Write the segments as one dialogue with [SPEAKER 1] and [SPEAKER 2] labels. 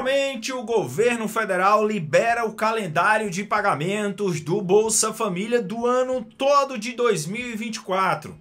[SPEAKER 1] Finalmente, o governo federal libera o calendário de pagamentos do Bolsa Família do ano todo de 2024.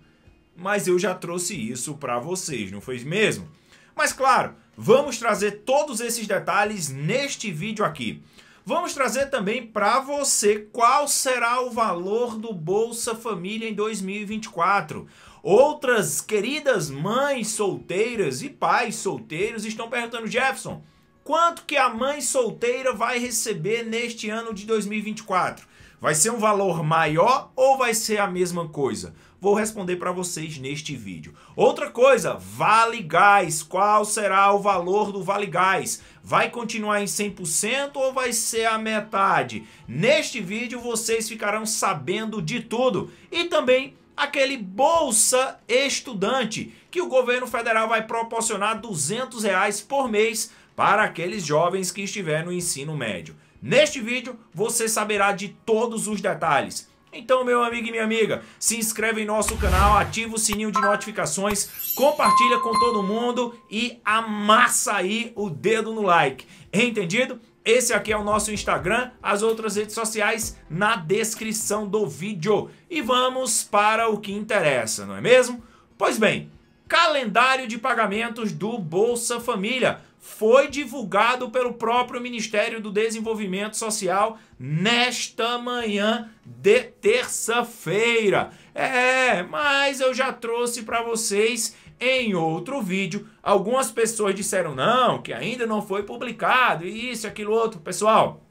[SPEAKER 1] Mas eu já trouxe isso para vocês, não foi mesmo? Mas claro, vamos trazer todos esses detalhes neste vídeo aqui. Vamos trazer também para você qual será o valor do Bolsa Família em 2024. Outras queridas mães solteiras e pais solteiros estão perguntando, Jefferson, Quanto que a mãe solteira vai receber neste ano de 2024? Vai ser um valor maior ou vai ser a mesma coisa? Vou responder para vocês neste vídeo. Outra coisa, Vale Gás. Qual será o valor do Vale Gás? Vai continuar em 100% ou vai ser a metade? Neste vídeo vocês ficarão sabendo de tudo e também aquele bolsa estudante que o governo federal vai proporcionar 200 reais por mês para aqueles jovens que estiver no ensino médio. Neste vídeo você saberá de todos os detalhes. Então, meu amigo e minha amiga, se inscreve em nosso canal, ativa o sininho de notificações, compartilha com todo mundo e amassa aí o dedo no like. Entendido? Esse aqui é o nosso Instagram, as outras redes sociais na descrição do vídeo. E vamos para o que interessa, não é mesmo? Pois bem, calendário de pagamentos do Bolsa Família foi divulgado pelo próprio Ministério do Desenvolvimento Social nesta manhã de terça-feira. É, mas eu já trouxe para vocês em outro vídeo. Algumas pessoas disseram não, que ainda não foi publicado, e isso, aquilo, outro. Pessoal,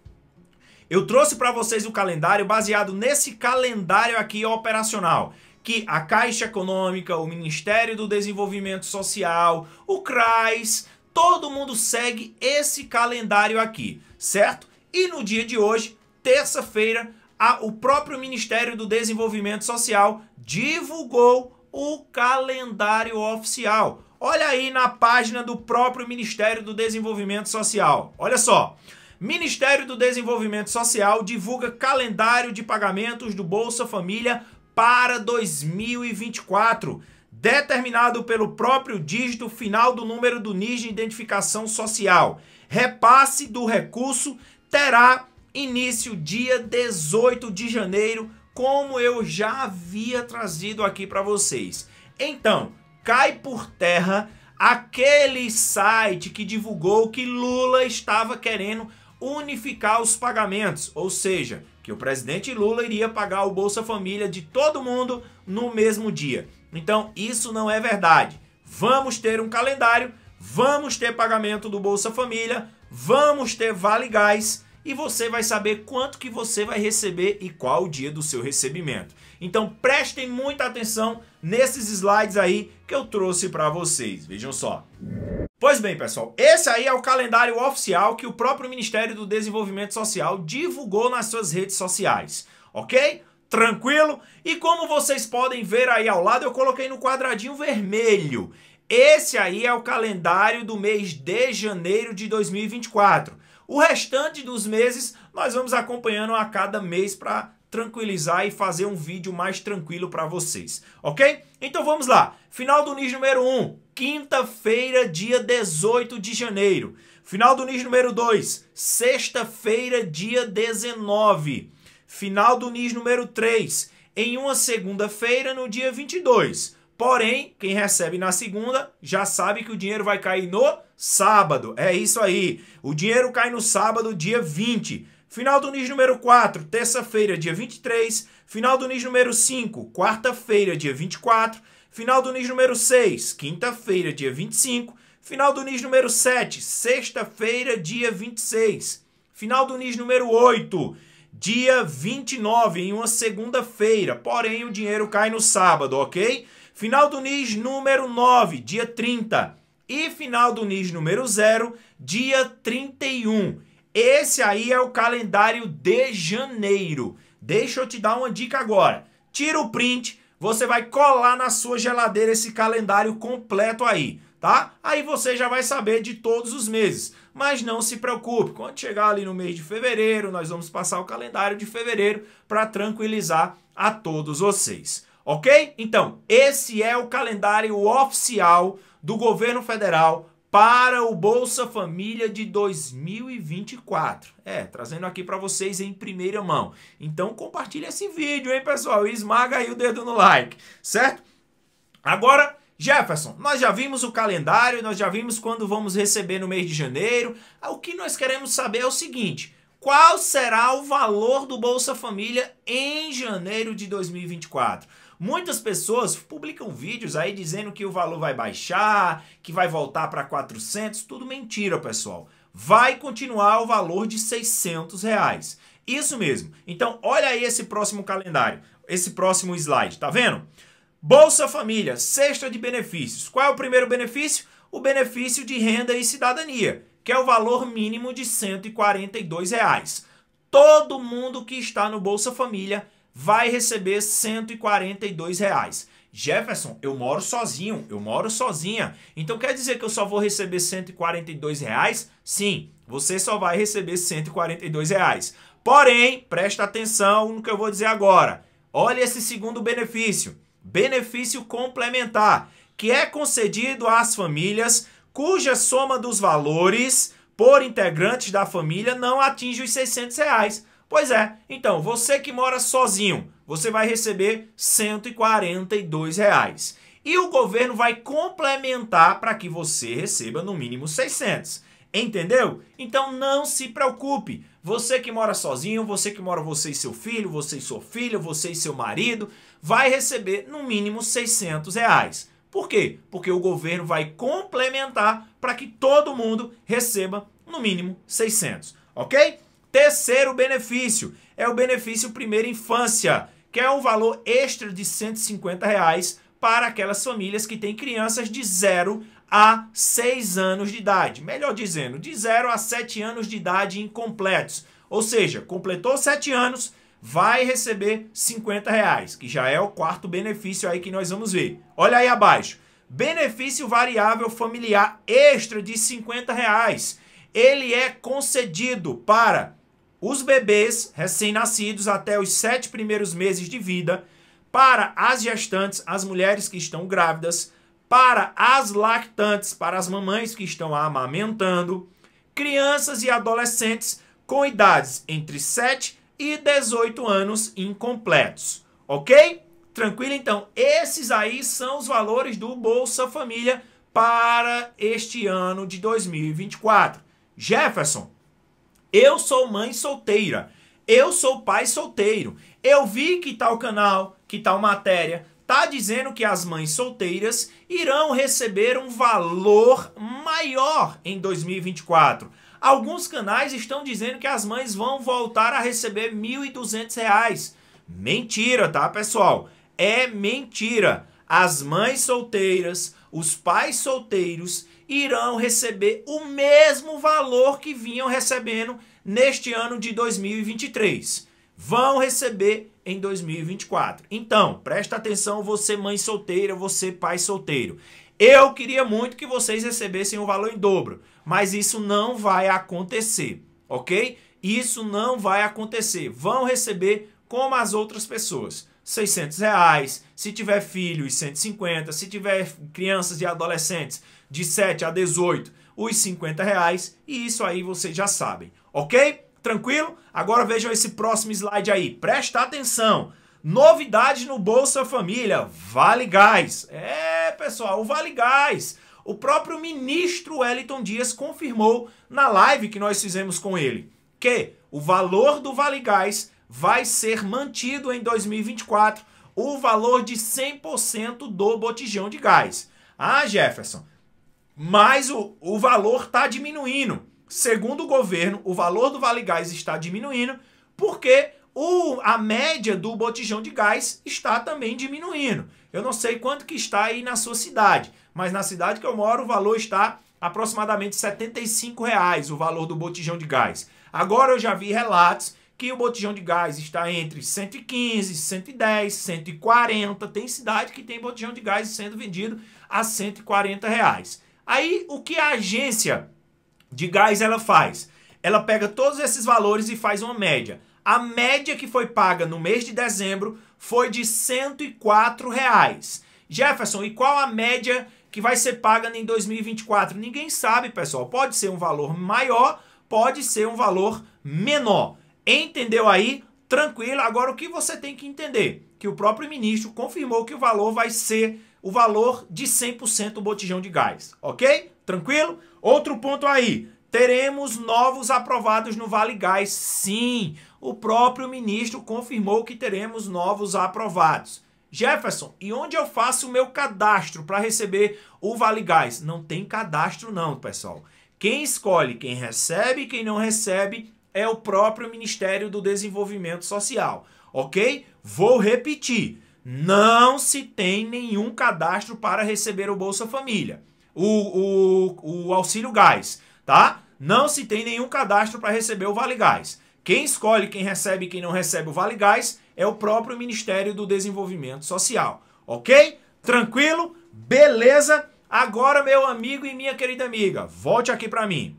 [SPEAKER 1] eu trouxe para vocês o calendário baseado nesse calendário aqui operacional que a Caixa Econômica, o Ministério do Desenvolvimento Social, o CRAS, todo mundo segue esse calendário aqui, certo? E no dia de hoje, terça-feira, o próprio Ministério do Desenvolvimento Social divulgou o calendário oficial. Olha aí na página do próprio Ministério do Desenvolvimento Social. Olha só. Ministério do Desenvolvimento Social divulga calendário de pagamentos do Bolsa Família para 2024 determinado pelo próprio dígito final do número do NIS de identificação social. Repasse do recurso terá início dia 18 de janeiro, como eu já havia trazido aqui para vocês. Então, cai por terra aquele site que divulgou que Lula estava querendo unificar os pagamentos, ou seja, que o presidente Lula iria pagar o Bolsa Família de todo mundo no mesmo dia. Então, isso não é verdade. Vamos ter um calendário, vamos ter pagamento do Bolsa Família, vamos ter Vale Gás e você vai saber quanto que você vai receber e qual o dia do seu recebimento. Então, prestem muita atenção nesses slides aí que eu trouxe para vocês. Vejam só. Pois bem, pessoal, esse aí é o calendário oficial que o próprio Ministério do Desenvolvimento Social divulgou nas suas redes sociais, ok? Tranquilo? E como vocês podem ver aí ao lado, eu coloquei no quadradinho vermelho. Esse aí é o calendário do mês de janeiro de 2024. O restante dos meses nós vamos acompanhando a cada mês para tranquilizar e fazer um vídeo mais tranquilo para vocês, ok? Então vamos lá. Final do NIS número 1, quinta-feira, dia 18 de janeiro. Final do NIS número 2, sexta-feira, dia 19 final do NIS número 3, em uma segunda-feira, no dia 22. Porém, quem recebe na segunda já sabe que o dinheiro vai cair no sábado. É isso aí. O dinheiro cai no sábado, dia 20. Final do NIS número 4, terça-feira, dia 23. Final do NIS número 5, quarta-feira, dia 24. Final do NIS número 6, quinta-feira, dia 25. Final do NIS número 7, sexta-feira, dia 26. Final do NIS número 8, dia 29, em uma segunda-feira. Porém, o dinheiro cai no sábado, ok? Final do NIS número 9, dia 30. E final do NIS número 0, dia 31. Esse aí é o calendário de janeiro. Deixa eu te dar uma dica agora. Tira o print, você vai colar na sua geladeira esse calendário completo aí tá? Aí você já vai saber de todos os meses. Mas não se preocupe, quando chegar ali no mês de fevereiro, nós vamos passar o calendário de fevereiro para tranquilizar a todos vocês. Ok? Então, esse é o calendário oficial do governo federal para o Bolsa Família de 2024. É, trazendo aqui para vocês em primeira mão. Então compartilha esse vídeo, hein, pessoal? E esmaga aí o dedo no like, certo? Agora Jefferson, nós já vimos o calendário, nós já vimos quando vamos receber no mês de janeiro. Ah, o que nós queremos saber é o seguinte: qual será o valor do Bolsa Família em janeiro de 2024? Muitas pessoas publicam vídeos aí dizendo que o valor vai baixar, que vai voltar para 400, tudo mentira, pessoal. Vai continuar o valor de 600 reais. Isso mesmo. Então, olha aí esse próximo calendário, esse próximo slide, tá vendo? Bolsa Família, cesta de benefícios. Qual é o primeiro benefício? O benefício de renda e cidadania, que é o valor mínimo de R$ 142. Reais. Todo mundo que está no Bolsa Família vai receber R$ 142. Reais. Jefferson, eu moro sozinho, eu moro sozinha. Então quer dizer que eu só vou receber 142 reais? Sim, você só vai receber 142 reais. Porém, presta atenção no que eu vou dizer agora. Olha esse segundo benefício benefício complementar, que é concedido às famílias cuja soma dos valores por integrantes da família não atinge os 600 reais. Pois é, então você que mora sozinho, você vai receber 142 reais. E o governo vai complementar para que você receba no mínimo 600. Entendeu? Então não se preocupe, você que mora sozinho, você que mora você e seu filho, você e sua filha, você e seu marido, vai receber no mínimo 600 reais. Por quê? Porque o governo vai complementar para que todo mundo receba no mínimo 600, ok? Terceiro benefício é o benefício primeira infância, que é um valor extra de 150 reais para aquelas famílias que têm crianças de 0 a 6 anos de idade. Melhor dizendo, de 0 a 7 anos de idade incompletos. Ou seja, completou 7 anos, vai receber 50 reais, que já é o quarto benefício aí que nós vamos ver. Olha aí abaixo. Benefício variável familiar extra de 50 reais. Ele é concedido para os bebês recém-nascidos até os sete primeiros meses de vida, para as gestantes, as mulheres que estão grávidas, para as lactantes, para as mamães que estão amamentando, crianças e adolescentes com idades entre 7 e 18 anos incompletos, ok? Tranquilo? Então, esses aí são os valores do Bolsa Família para este ano de 2024. Jefferson, eu sou mãe solteira, eu sou pai solteiro, eu vi que tal canal, que tal matéria, tá dizendo que as mães solteiras irão receber um valor maior em 2024. Alguns canais estão dizendo que as mães vão voltar a receber R$ 1.200. Mentira, tá, pessoal? É mentira. As mães solteiras, os pais solteiros irão receber o mesmo valor que vinham recebendo neste ano de 2023. Vão receber em 2024. Então, presta atenção, você mãe solteira, você pai solteiro. Eu queria muito que vocês recebessem o um valor em dobro, mas isso não vai acontecer, ok? Isso não vai acontecer. Vão receber como as outras pessoas. 600 reais, se tiver filhos, 150, se tiver crianças e adolescentes de 7 a 18, os 50 reais, e isso aí vocês já sabem, ok? Tranquilo? Agora vejam esse próximo slide aí. Presta atenção. Novidade no Bolsa Família, Vale Gás. É, pessoal, o Vale Gás. O próprio ministro Wellington Dias confirmou na live que nós fizemos com ele que o valor do Vale Gás vai ser mantido em 2024 o valor de 100% do botijão de gás. Ah, Jefferson, mas o, o valor está diminuindo. Segundo o governo, o valor do Vale Gás está diminuindo porque o, a média do botijão de gás está também diminuindo. Eu não sei quanto que está aí na sua cidade, mas na cidade que eu moro o valor está aproximadamente R$ 75 reais, o valor do botijão de gás. Agora eu já vi relatos que o botijão de gás está entre 115, 110, 140. Tem cidade que tem botijão de gás sendo vendido a R$ reais. Aí o que a agência de gás ela faz? Ela pega todos esses valores e faz uma média. A média que foi paga no mês de dezembro foi de 104 reais. Jefferson, e qual a média que vai ser paga em 2024? Ninguém sabe, pessoal. Pode ser um valor maior, pode ser um valor menor. Entendeu aí? Tranquilo. Agora, o que você tem que entender? Que o próprio ministro confirmou que o valor vai ser o valor de 100% o botijão de gás, ok? Tranquilo? Outro ponto aí, teremos novos aprovados no Vale Gás, sim. O próprio ministro confirmou que teremos novos aprovados. Jefferson, e onde eu faço o meu cadastro para receber o Vale Gás? Não tem cadastro não, pessoal. Quem escolhe quem recebe quem não recebe é o próprio Ministério do Desenvolvimento Social, ok? Vou repetir não se tem nenhum cadastro para receber o Bolsa Família, o, o, o auxílio gás, tá? Não se tem nenhum cadastro para receber o Vale Gás. Quem escolhe quem recebe e quem não recebe o Vale Gás é o próprio Ministério do Desenvolvimento Social, ok? Tranquilo? Beleza? Agora, meu amigo e minha querida amiga, volte aqui para mim.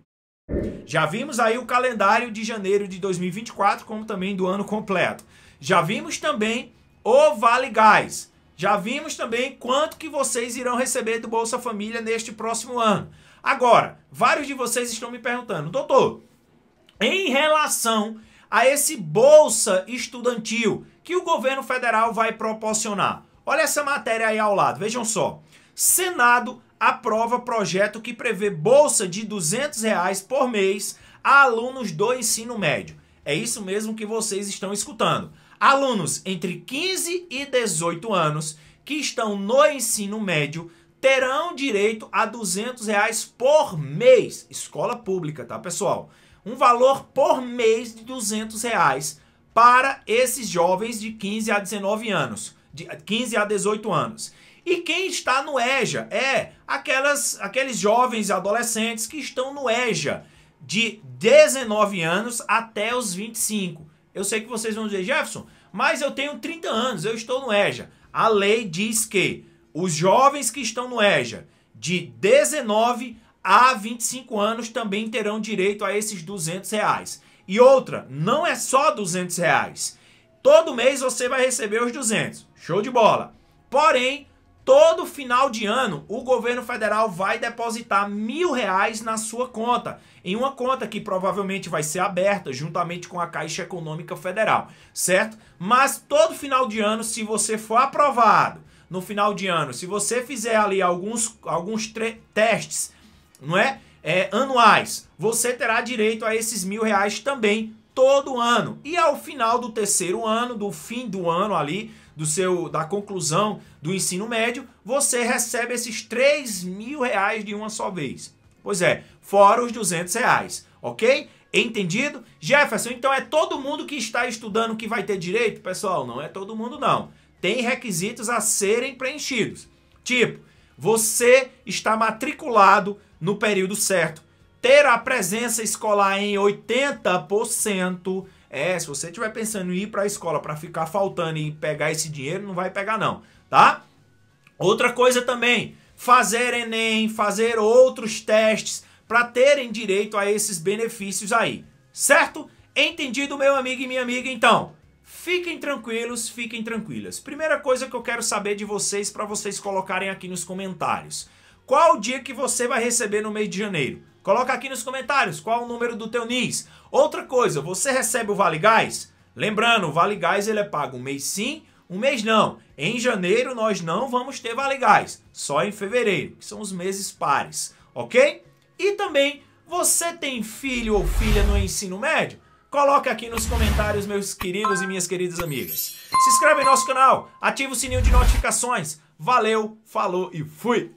[SPEAKER 1] Já vimos aí o calendário de janeiro de 2024, como também do ano completo. Já vimos também o Vale Gás. Já vimos também quanto que vocês irão receber do Bolsa Família neste próximo ano. Agora, vários de vocês estão me perguntando, doutor, em relação a esse bolsa estudantil que o governo federal vai proporcionar. Olha essa matéria aí ao lado, vejam só. Senado aprova projeto que prevê bolsa de R$ 200 reais por mês a alunos do ensino médio. É isso mesmo que vocês estão escutando. Alunos entre 15 e 18 anos que estão no ensino médio terão direito a 200 reais por mês. Escola pública, tá, pessoal? Um valor por mês de 200 reais para esses jovens de 15 a 19 anos, de 15 a 18 anos. E quem está no EJA é aquelas, aqueles jovens e adolescentes que estão no EJA de 19 anos até os 25. Eu sei que vocês vão dizer, Jefferson, mas eu tenho 30 anos, eu estou no EJA. A lei diz que os jovens que estão no EJA de 19 a 25 anos também terão direito a esses 200 reais. E outra, não é só 200 reais. Todo mês você vai receber os 200. Show de bola. Porém, Todo final de ano, o governo federal vai depositar mil reais na sua conta, em uma conta que provavelmente vai ser aberta juntamente com a Caixa Econômica Federal, certo? Mas todo final de ano, se você for aprovado no final de ano, se você fizer ali alguns, alguns testes, não é? é? Anuais, você terá direito a esses mil reais também todo ano. E ao final do terceiro ano, do fim do ano ali, do seu da conclusão do ensino médio, você recebe esses 3 mil reais de uma só vez. Pois é, fora os 200 reais, ok? Entendido? Jefferson, então é todo mundo que está estudando que vai ter direito? Pessoal, não é todo mundo não. Tem requisitos a serem preenchidos. Tipo, você está matriculado no período certo ter a presença escolar em 80%. É, se você estiver pensando em ir para a escola para ficar faltando e pegar esse dinheiro, não vai pegar não, tá? Outra coisa também, fazer ENEM, fazer outros testes para terem direito a esses benefícios aí, certo? Entendido, meu amigo e minha amiga, então? Fiquem tranquilos, fiquem tranquilas. Primeira coisa que eu quero saber de vocês para vocês colocarem aqui nos comentários. Qual o dia que você vai receber no mês de janeiro? Coloca aqui nos comentários qual o número do teu NIS. Outra coisa, você recebe o Vale Gás? Lembrando, o Vale Gás ele é pago um mês sim, um mês não. Em janeiro nós não vamos ter Vale Gás, só em fevereiro, que são os meses pares, ok? E também, você tem filho ou filha no ensino médio? Coloque aqui nos comentários, meus queridos e minhas queridas amigas. Se inscreve em nosso canal, ativa o sininho de notificações. Valeu, falou e fui!